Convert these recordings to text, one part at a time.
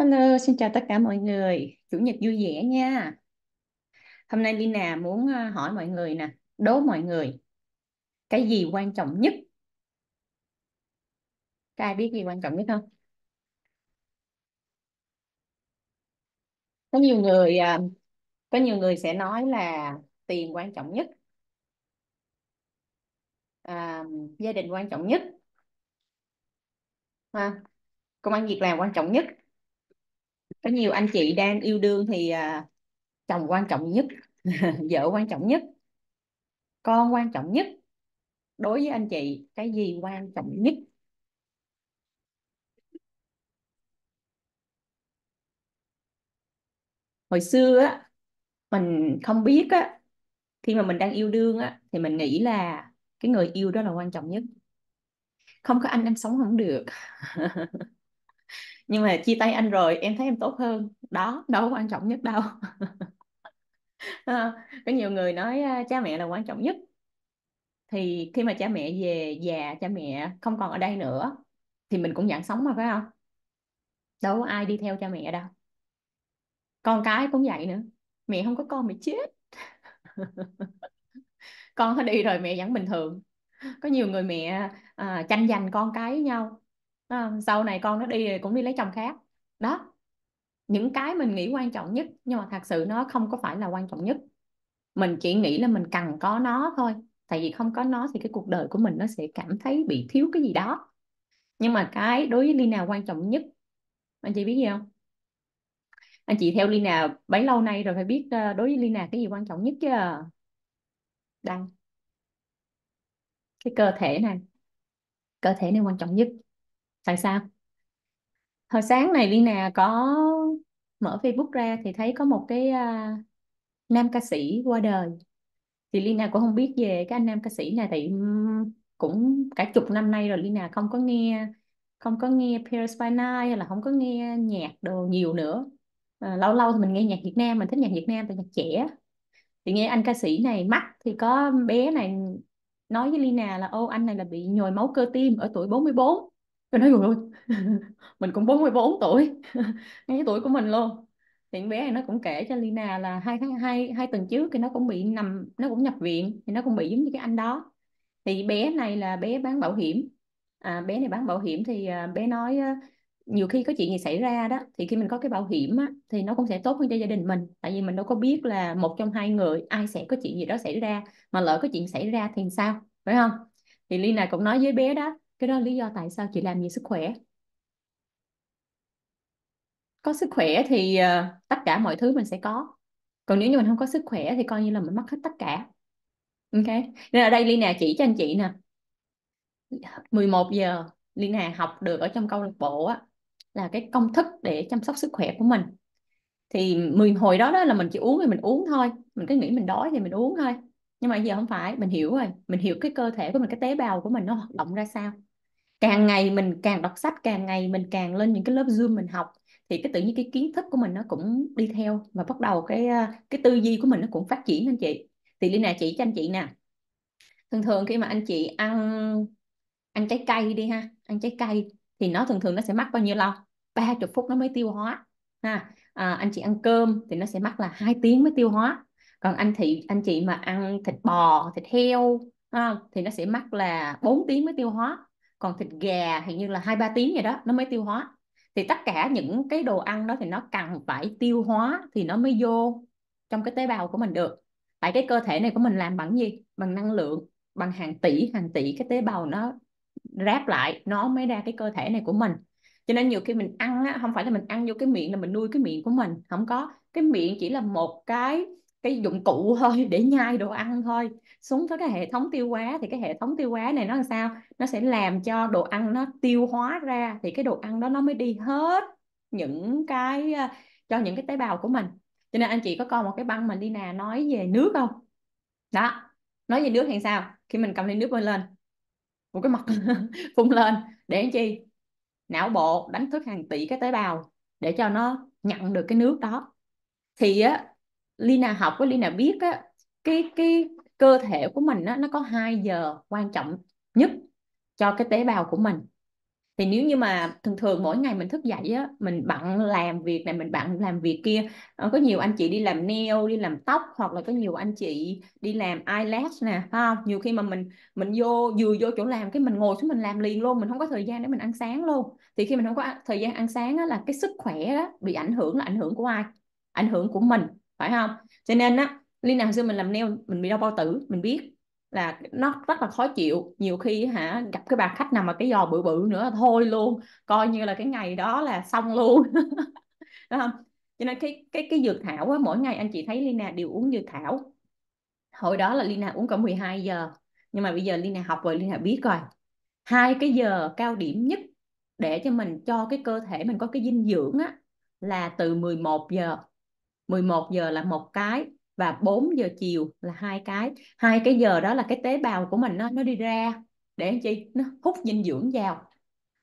Hello, xin chào tất cả mọi người. Chủ nhật vui vẻ nha. Hôm nay Lina muốn ờ, hỏi mọi người nè, đố mọi người, cái gì quan trọng nhất? Các ai biết gì quan trọng nhất không? Có nhiều người ờ, có nhiều người sẽ nói là tiền quan trọng nhất, à, gia đình quan trọng nhất, ha. Công an việc làm quan trọng nhất có nhiều anh chị đang yêu đương thì à, chồng quan trọng nhất vợ quan trọng nhất con quan trọng nhất đối với anh chị cái gì quan trọng nhất hồi xưa á mình không biết á khi mà mình đang yêu đương á thì mình nghĩ là cái người yêu đó là quan trọng nhất không có anh em sống không được nhưng mà chia tay anh rồi em thấy em tốt hơn đó đâu quan trọng nhất đâu ờ, có nhiều người nói à, cha mẹ là quan trọng nhất thì khi mà cha mẹ về già cha mẹ không còn ở đây nữa thì mình cũng dạng sống mà phải không đâu có ai đi theo cha mẹ đâu con cái cũng vậy nữa mẹ không có con mẹ chết con nó đi rồi mẹ vẫn bình thường có nhiều người mẹ à, tranh giành con cái với nhau à, sau này con nó đi cũng đi lấy chồng khác đó những cái mình nghĩ quan trọng nhất nhưng mà thật sự nó không có phải là quan trọng nhất mình chỉ nghĩ là mình cần có nó thôi tại vì không có nó thì cái cuộc đời của mình nó sẽ cảm thấy bị thiếu cái gì đó nhưng mà cái đối với Lina quan trọng nhất anh chị biết gì không anh chị theo Lina bấy lâu nay rồi phải biết ờ, đối với Lina cái gì quan trọng nhất chứ à? đang cái cơ thể này cơ thể này quan trọng nhất tại sao hồi sáng này Lina có mở Facebook ra thì thấy có một cái uh, nam ca sĩ qua đời thì Lina cũng không biết về cái anh nam ca sĩ này thì cũng cả chục năm nay rồi Lina không có nghe không có nghe Paris by Night hay là không có nghe nhạc đồ nhiều nữa à, lâu lâu thì mình nghe nhạc Việt Nam mình thích nhạc Việt Nam từ nhạc trẻ thì nghe anh ca sĩ này mắc thì có bé này nói với Lina là ô anh này là bị nhồi máu cơ tim ở tuổi 44 Tôi nói rồi ôi, mình cũng 44 tuổi, ngay cái tuổi của mình luôn. Thì bé này nó cũng kể cho Lina là hai tháng hai hai tuần trước thì nó cũng bị nằm nó cũng nhập viện thì nó cũng bị giống như cái anh đó. Thì bé này là bé bán bảo hiểm. À, bé này bán bảo hiểm thì à, bé nói nhiều khi có chuyện gì xảy ra đó thì khi mình có cái bảo hiểm á, thì nó cũng sẽ tốt hơn cho gia đình mình tại vì mình đâu có biết là một trong hai người ai sẽ có chuyện gì đó xảy ra mà lỡ có chuyện xảy ra thì sao phải không thì Lina cũng nói với bé đó cái đó là lý do tại sao chị làm gì sức khỏe có sức khỏe thì uh, tất cả mọi thứ mình sẽ có còn nếu như mình không có sức khỏe thì coi như là mình mất hết tất cả ok nên ở đây ly nè chỉ cho anh chị nè 11 giờ ly nè học được ở trong câu lạc bộ á, là cái công thức để chăm sóc sức khỏe của mình thì mười hồi đó đó là mình chỉ uống thì mình uống thôi mình cứ nghĩ mình đói thì mình uống thôi nhưng mà giờ không phải mình hiểu rồi mình hiểu cái cơ thể của mình cái tế bào của mình nó hoạt động ra sao càng ngày mình càng đọc sách càng ngày mình càng lên những cái lớp zoom mình học thì cái tự nhiên cái kiến thức của mình nó cũng đi theo và bắt đầu cái à, cái tư duy của mình nó cũng phát triển anh chị thì nè chỉ cho anh chị nè thường thường khi mà anh chị ăn ăn trái cây đi ha ăn trái cây thì nó thường thường nó sẽ mất bao nhiêu lâu ba chục phút nó mới tiêu hóa ha à, anh chị ăn cơm thì nó sẽ mất là hai tiếng mới tiêu hóa còn anh chị anh chị mà ăn thịt bò thịt heo ha, thì nó sẽ mất là 4 tiếng mới tiêu hóa còn thịt gà hình như là hai ba tiếng vậy đó nó mới tiêu hóa thì tất cả những cái đồ ăn đó thì nó cần phải tiêu hóa thì nó mới vô trong cái tế bào của mình được tại cái cơ thể này của mình làm bằng gì bằng năng lượng bằng hàng tỷ hàng tỷ cái tế bào nó ráp lại nó mới ra cái cơ thể này của mình cho nên nhiều khi mình ăn á, không phải là mình ăn vô cái miệng là mình nuôi cái miệng của mình không có cái miệng chỉ là một cái cái dụng cụ thôi để nhai đồ ăn thôi xuống tới cái hệ thống tiêu hóa thì cái hệ thống tiêu hóa này nó làm sao nó sẽ làm cho đồ ăn nó tiêu hóa ra thì cái đồ ăn đó nó mới đi hết những cái ờ, cho những cái tế bào của mình cho nên anh chị có coi một cái băng mình đi nè nói về nước không đó nói về nước thì sao khi mình cầm ly nước bơi lên một cái mặt phun lên để làm chi não bộ đánh thức hàng tỷ cái tế bào để cho nó nhận được cái nước đó thì á Lina học với Lina biết á cái cái cơ thể của mình á, nó có hai giờ quan trọng nhất cho cái tế bào của mình thì nếu như mà thường thường mỗi ngày mình thức dậy á mình bận làm việc này mình bận làm việc kia ờ, có nhiều anh chị đi làm nail đi làm tóc hoặc là có nhiều anh chị đi làm eyelash nè không nhiều khi mà mình mình vô vừa vô chỗ làm cái mình ngồi xuống mình làm liền luôn mình không có thời gian để mình ăn sáng luôn thì khi mình không có thời gian ăn sáng á là cái sức khỏe đó bị ảnh hưởng là ảnh hưởng của ai ảnh hưởng của mình phải không cho nên á liên nào xưa mình làm nail mình bị đau bao tử mình biết là nó rất là khó chịu nhiều khi hả gặp cái bà khách nào mà cái giò bự bự nữa thôi luôn coi như là cái ngày đó là xong luôn đúng không cho nên cái cái cái dược thảo á, mỗi ngày anh chị thấy Lina đều uống dược thảo hồi đó là Lina uống cả 12 giờ nhưng mà bây giờ Lina học rồi Lina biết rồi hai cái giờ cao điểm nhất để cho mình cho cái cơ thể mình có cái dinh dưỡng á là từ 11 giờ 11 giờ là một cái và 4 giờ chiều là hai cái hai cái giờ đó là cái tế bào của mình nó nó đi ra để chi nó hút dinh dưỡng vào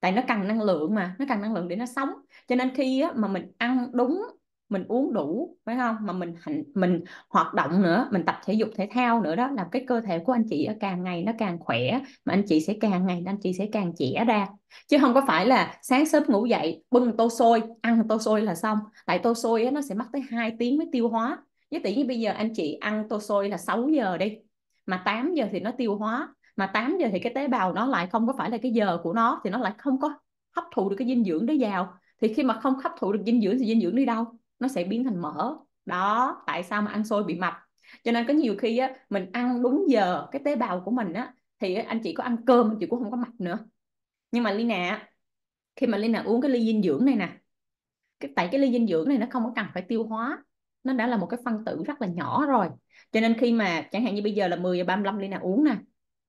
tại nó cần năng lượng mà nó cần năng lượng để nó sống cho nên khi mà mình ăn đúng mình uống đủ phải không mà mình hành mình hoạt động nữa mình tập thể dục thể thao nữa đó làm cái cơ thể của anh chị càng ngày nó càng khỏe mà anh chị sẽ càng ngày anh chị sẽ càng trẻ ra chứ không có phải là sáng sớm ngủ dậy bưng tô xôi ăn tô xôi là xong tại tô xôi á, nó sẽ mất tới 2 tiếng mới tiêu hóa với tỷ như bây giờ anh chị ăn tô xôi là 6 giờ đi mà 8 giờ thì nó tiêu hóa mà 8 giờ thì cái tế bào nó lại không có phải là cái giờ của nó thì nó lại không có hấp thụ được cái dinh dưỡng đó vào thì khi mà không hấp thụ được dinh dưỡng thì dinh dưỡng đi đâu nó sẽ biến thành mỡ đó tại sao mà ăn xôi bị mập cho nên có nhiều khi á mình ăn đúng giờ cái tế bào của mình á thì anh chị có ăn cơm anh chị cũng không có mập nữa nhưng mà Lina khi mà Lina uống cái ly dinh dưỡng này nè cái tại cái ly dinh dưỡng này nó không có cần phải tiêu hóa nó đã là một cái phân tử rất là nhỏ rồi cho nên khi mà chẳng hạn như bây giờ là 10 giờ 35 Lina uống nè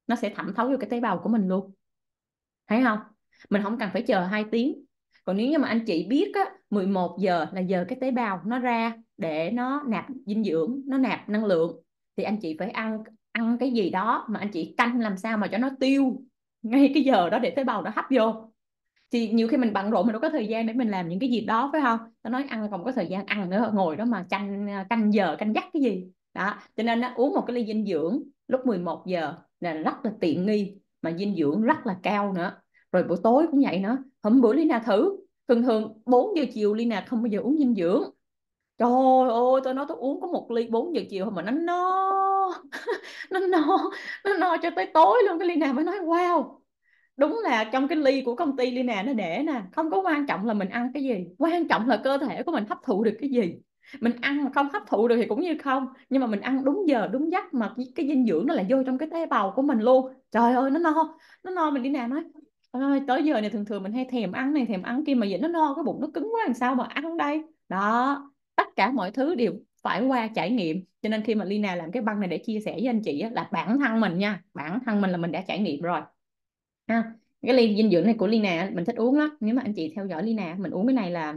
nó sẽ thẩm thấu vô cái tế bào của mình luôn thấy không mình không cần phải chờ 2 tiếng còn nếu như mà anh chị biết á, 11 giờ là giờ cái tế bào nó ra để nó nạp dinh dưỡng nó nạp năng lượng thì anh chị phải ăn ăn cái gì đó mà anh chị canh làm sao mà cho nó tiêu ngay cái giờ đó để tế bào nó hấp vô thì nhiều khi mình bận rộn mình đâu có thời gian để mình làm những cái gì đó phải không tao nói ăn còn có thời gian ăn nữa ngồi đó mà canh canh giờ canh dắt cái gì đó cho nên nó uống một cái ly dinh dưỡng lúc 11 giờ là rất là tiện nghi mà dinh dưỡng rất là cao nữa rồi buổi tối cũng vậy nữa hôm bữa Lina thử thường thường 4 giờ chiều Ly nạt không bao giờ uống dinh dưỡng trời ơi tôi nói tôi uống có một ly 4 giờ chiều mà nó no nó no nó no cho tới tối luôn cái ly nào mới nói wow đúng là trong cái ly của công ty ly nè nó để nè không có quan trọng là mình ăn cái gì quan trọng là cơ thể của mình hấp thụ được cái gì mình ăn mà không hấp thụ được thì cũng như không nhưng mà mình ăn đúng giờ đúng giấc mà cái dinh dưỡng nó lại vô trong cái tế bào của mình luôn trời ơi nó no nó no mình đi nè nói ơi tới giờ này thường thường mình hay thèm ăn này thèm ăn kia mà vậy nó no cái bụng nó cứng quá làm sao mà ăn đây đó tất cả mọi thứ đều phải qua trải nghiệm cho nên khi mà Lina làm cái băng này để chia sẻ với anh chị á, là bản thân mình nha bản thân mình là mình đã trải nghiệm rồi ha cái ly dinh dưỡng này của Lina mình thích uống lắm nếu mà anh chị theo dõi Lina mình uống cái này là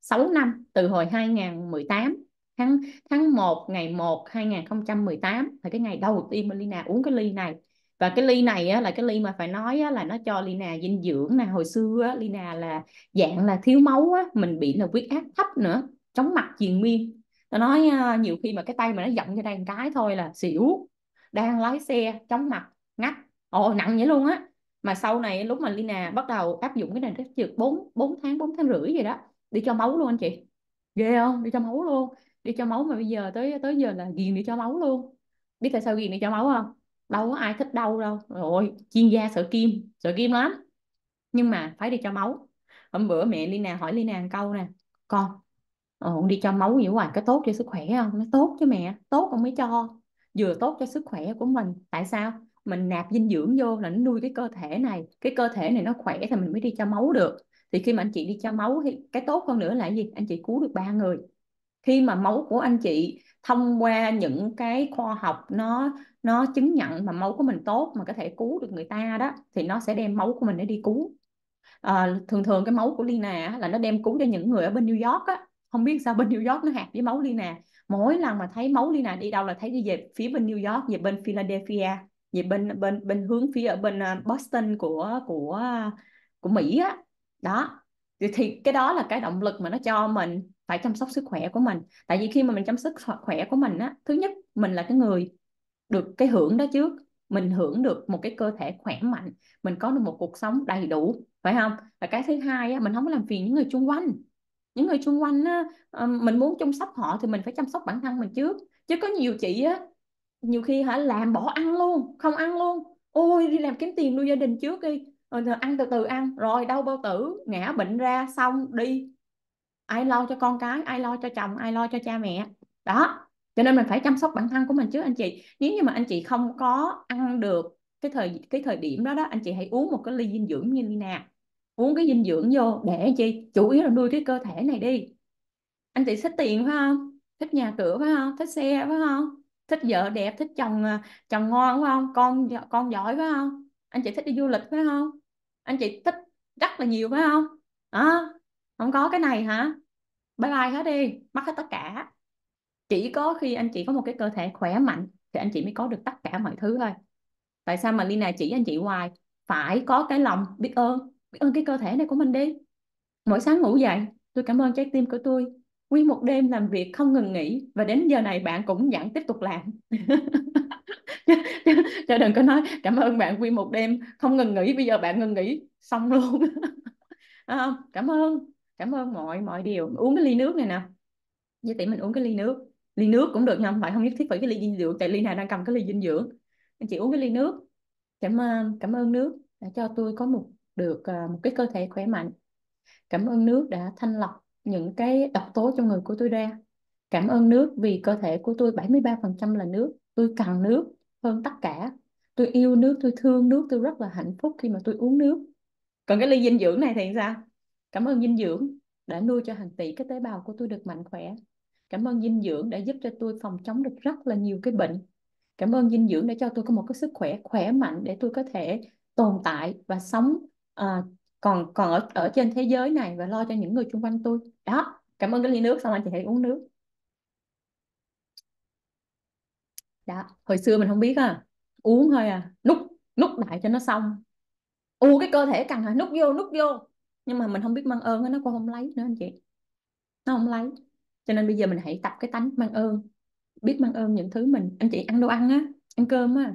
6 năm từ hồi 2018 tháng tháng 1 ngày 1 2018 là cái ngày đầu tiên mà Lina uống cái ly này và cái ly này á, là cái ly mà phải nói á, là nó cho Lina dinh dưỡng nè hồi xưa á, Lina là dạng là thiếu máu á, mình bị là huyết áp thấp nữa chóng mặt triền miên nó nói ờ, nhiều khi mà cái tay mà nó giọng cho đang cái thôi là xỉu đang lái xe chóng mặt ngắt ồ nặng vậy luôn á mà sau này lúc mà Lina bắt đầu áp dụng cái này tới chừng 4, 4 tháng 4 tháng rưỡi gì đó đi cho máu luôn anh chị ghê không đi cho máu luôn đi cho máu mà bây giờ tới tới giờ là ghiền đi cho máu luôn biết tại sao ghiền đi cho máu không đâu có ai thích đau đâu rồi chuyên gia sợ kim sợ kim lắm nhưng mà phải đi cho máu hôm bữa mẹ Lina hỏi Lina một câu nè con ông ờ, đi cho máu nhiều hoài có tốt cho sức khỏe không nó tốt chứ mẹ tốt ông mới cho vừa tốt cho sức khỏe của mình tại sao mình nạp dinh dưỡng vô là nó nuôi cái cơ thể này cái cơ thể này nó khỏe thì mình mới đi cho máu được thì khi mà anh chị đi cho máu thì cái tốt hơn nữa là gì anh chị cứu được ba người khi mà máu của anh chị thông qua những cái khoa học nó nó chứng nhận mà máu của mình tốt mà có thể cứu được người ta đó thì nó sẽ đem máu của mình để đi cứu à, thường thường cái máu của Lina là nó đem cứu cho những người ở bên New York á không biết sao bên New York nó hạt với máu Lina mỗi lần mà thấy máu Lina đi đâu là thấy đi về phía bên New York về bên Philadelphia về bên bên bên hướng phía ở bên ờ, Boston của của của Mỹ á đó thì, thì cái đó là cái động lực mà nó cho mình phải chăm sóc sức khỏe của mình tại vì khi mà mình chăm sóc sức khỏe của mình á thứ nhất mình là cái người được cái hưởng đó trước mình hưởng được một cái cơ thể khỏe mạnh mình có được một cuộc sống đầy đủ phải không và cái thứ hai á, mình không có làm phiền những người xung quanh những người xung quanh á, mình muốn chăm sóc họ thì mình phải chăm sóc bản thân mình trước chứ có nhiều chị á nhiều khi hả làm bỏ ăn luôn không ăn luôn ôi đi làm kiếm tiền nuôi gia đình trước đi ờ, ăn từ từ ăn rồi đau bao tử ngã bệnh ra xong đi ai lo cho con cái ai lo cho chồng ai lo cho cha mẹ đó cho nên mình phải chăm sóc bản thân của mình trước anh chị nếu như mà anh chị không có ăn được cái thời cái thời điểm đó đó anh chị hãy uống một cái ly dinh dưỡng như nè, uống cái dinh dưỡng vô để anh chị chủ yếu là nuôi cái cơ thể này đi anh chị thích tiền phải không thích nhà cửa phải không thích xe phải không thích vợ đẹp thích chồng à, chồng ngon phải không con con giỏi phải không anh chị thích đi du lịch phải không anh chị thích rất là nhiều phải không đó không có cái này hả bye bye hết đi mất hết tất cả chỉ có khi anh chị có một cái cơ thể khỏe mạnh thì anh chị mới có được tất cả mọi thứ thôi tại sao mà Lina chỉ anh chị hoài phải có cái lòng biết ơn biết ơn cái cơ thể này của mình đi mỗi sáng ngủ dậy tôi cảm ơn trái tim của tôi quy một đêm làm việc không ngừng nghỉ và đến giờ này bạn cũng vẫn tiếp tục làm cho đừng có nói cảm ơn bạn quy một đêm không ngừng nghỉ bây giờ bạn ngừng nghỉ xong luôn à, cảm ơn cảm ơn mọi mọi điều uống cái ly nước này nè như tỷ mình uống cái ly nước ly nước cũng được nha không phải không nhất thiết phải cái ly dinh dưỡng tại ly này đang cầm cái ly dinh dưỡng anh chị uống cái ly nước cảm ơn cảm ơn nước đã cho tôi có một được à, một cái cơ thể khỏe mạnh cảm ơn nước đã thanh lọc những cái độc tố trong người của tôi ra cảm ơn nước vì cơ thể của tôi 73% là nước tôi cần nước hơn tất cả tôi yêu nước tôi thương nước tôi rất là hạnh phúc khi mà tôi uống nước còn cái ly dinh dưỡng này thì sao Cảm ơn dinh dưỡng đã nuôi cho hàng tỷ cái tế bào của tôi được mạnh khỏe. Cảm ơn dinh dưỡng đã giúp cho tôi phòng chống được rất là nhiều cái bệnh. Cảm ơn dinh dưỡng đã cho tôi có một cái sức khỏe khỏe mạnh để tôi có thể tồn tại và sống uh, còn còn ở ở trên thế giới này và lo cho những người xung quanh tôi. Đó, cảm ơn cái ly nước xong anh chị hãy uống nước. Đó, hồi xưa mình không biết à, uống thôi à, nút nút lại cho nó xong. U cái cơ thể cần hả? Nút vô, nút vô nhưng mà mình không biết mang ơn nó cũng không lấy nữa anh chị nó không lấy cho nên bây giờ mình hãy tập cái tánh mang ơn biết mang ơn những thứ mình anh chị ăn đồ ăn á ăn cơm á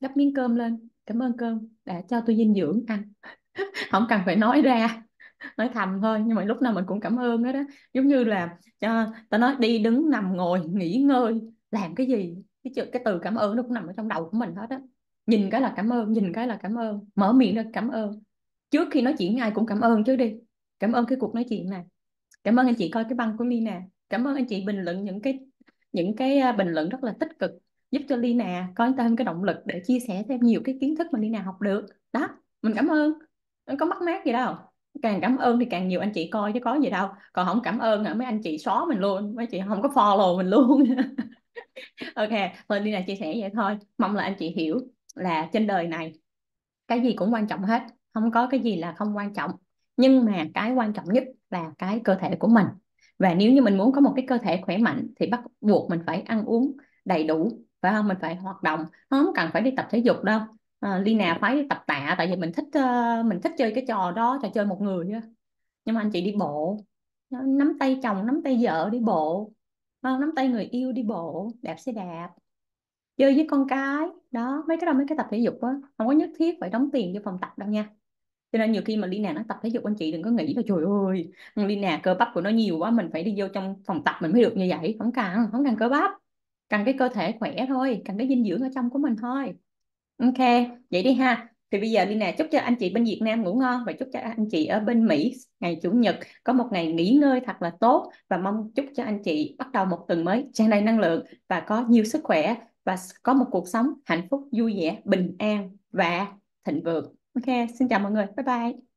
gấp miếng cơm lên cảm ơn cơm đã cho tôi dinh dưỡng ăn không cần phải nói ra nói thầm thôi nhưng mà lúc nào mình cũng cảm ơn đó đó giống như là cho ta nói đi đứng nằm ngồi nghỉ ngơi làm cái gì cái chữ cái từ cảm ơn nó cũng nằm ở trong đầu của mình hết á nhìn cái là cảm ơn nhìn cái là cảm ơn mở miệng ra cảm ơn trước khi nói chuyện ai cũng cảm ơn trước đi cảm ơn cái cuộc nói chuyện này cảm ơn anh chị coi cái băng của Lina cảm ơn anh chị bình luận những cái những cái à, bình luận rất là tích cực giúp cho Lina có thêm cái động lực để chia sẻ thêm nhiều cái kiến thức mà Lina học được đó mình cảm ơn không có mất mát gì đâu càng cảm ơn thì càng nhiều anh chị coi chứ có gì đâu còn không cảm ơn hả mấy anh chị xóa mình luôn mấy chị không có follow mình luôn ok thôi Lina chia sẻ vậy thôi mong là anh chị hiểu là trên đời này cái gì cũng quan trọng hết không có cái gì là không quan trọng nhưng mà cái quan trọng nhất là cái cơ thể của mình và nếu như mình muốn có một cái cơ thể khỏe mạnh thì bắt buộc mình phải ăn uống đầy đủ phải không mình phải hoạt động không cần phải đi tập thể dục đâu à, Lina phải đi tập tạ tại vì mình thích uh, mình thích chơi cái trò đó trò chơi một người đó. nhưng mà anh chị đi bộ nắm tay chồng nắm tay vợ đi bộ ờ, nắm tay người yêu đi bộ đạp xe đạp chơi với con cái đó mấy cái đó mấy cái tập thể dục á không có nhất thiết phải đóng tiền cho phòng tập đâu nha cho nên nhiều khi mà Lina nó tập thể dục anh chị đừng có nghĩ là trời ơi Lina cơ bắp của nó nhiều quá mình phải đi vô trong phòng tập mình mới được như vậy không cần không cần cơ bắp cần cái cơ thể khỏe thôi cần cái dinh dưỡng ở trong của mình thôi ok vậy đi ha thì bây giờ đi nè chúc cho anh chị bên Việt Nam ngủ ngon và chúc cho anh chị ở bên Mỹ ngày chủ nhật có một ngày nghỉ ngơi thật là tốt và mong chúc cho anh chị bắt đầu một tuần mới tràn đầy năng lượng và có nhiều sức khỏe và có một cuộc sống hạnh phúc vui vẻ bình an và thịnh vượng Ok, xin chào mọi người. Bye bye.